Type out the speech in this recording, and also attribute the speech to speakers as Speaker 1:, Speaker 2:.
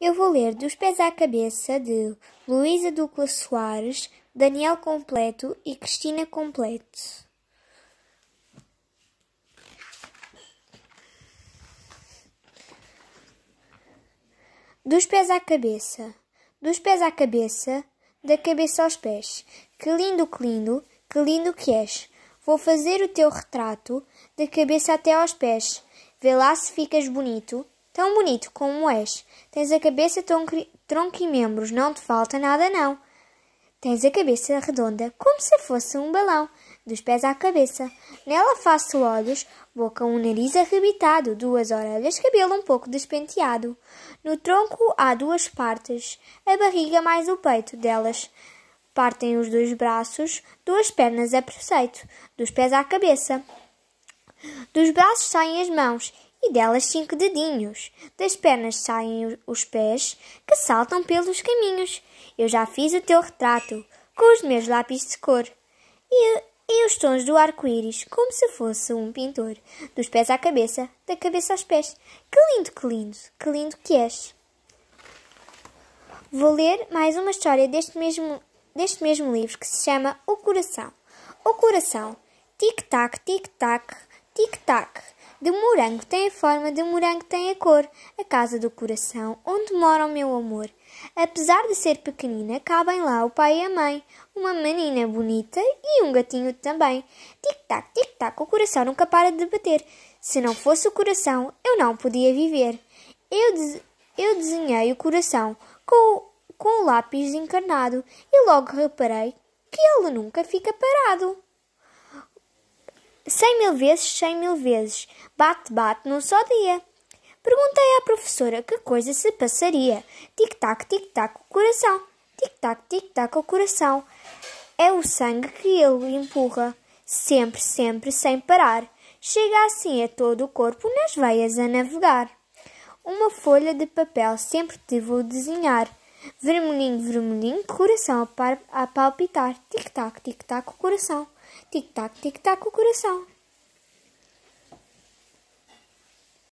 Speaker 1: Eu vou ler dos pés à cabeça de Luísa Ducla Soares, Daniel Completo e Cristina Completo. Dos pés à cabeça, dos pés à cabeça, da cabeça aos pés. Que lindo, que lindo, que lindo que és. Vou fazer o teu retrato, da cabeça até aos pés. Vê lá se ficas bonito. Tão bonito como és. Tens a cabeça, tronco e membros. Não te falta nada, não. Tens a cabeça redonda, como se fosse um balão, dos pés à cabeça. Nela faço olhos, boca um nariz arrebitado, duas orelhas, cabelo um pouco despenteado. No tronco há duas partes, a barriga mais o peito delas. Partem os dois braços, duas pernas a preceito, dos pés à cabeça. Dos braços saem as mãos e delas cinco dedinhos. Das pernas saem os pés que saltam pelos caminhos. Eu já fiz o teu retrato com os meus lápis de cor e, e os tons do arco-íris, como se fosse um pintor. Dos pés à cabeça, da cabeça aos pés. Que lindo, que lindo, que lindo que és. Vou ler mais uma história deste mesmo, deste mesmo livro que se chama O Coração. O Coração. Tic-tac, tic-tac, tic-tac de morango tem a forma, de morango tem a cor, a casa do coração, onde mora o meu amor. Apesar de ser pequenina, cabem lá o pai e a mãe, uma menina bonita e um gatinho também. Tic-tac, tic-tac, o coração nunca para de bater. Se não fosse o coração, eu não podia viver. Eu, de eu desenhei o coração com, com o lápis encarnado e logo reparei que ele nunca fica parado. Cem mil vezes, cem mil vezes. Bate, bate num só dia. Perguntei à professora que coisa se passaria. Tic-tac, tic-tac, o coração. Tic-tac, tic-tac, o coração. É o sangue que ele empurra. Sempre, sempre, sem parar. Chega assim a todo o corpo nas veias a navegar. Uma folha de papel sempre te vou desenhar. Vermelhinho, vermelhinho, coração a, a palpitar. Tic-tac, tic-tac, o coração. Tic-tac, tic-tac, o coração.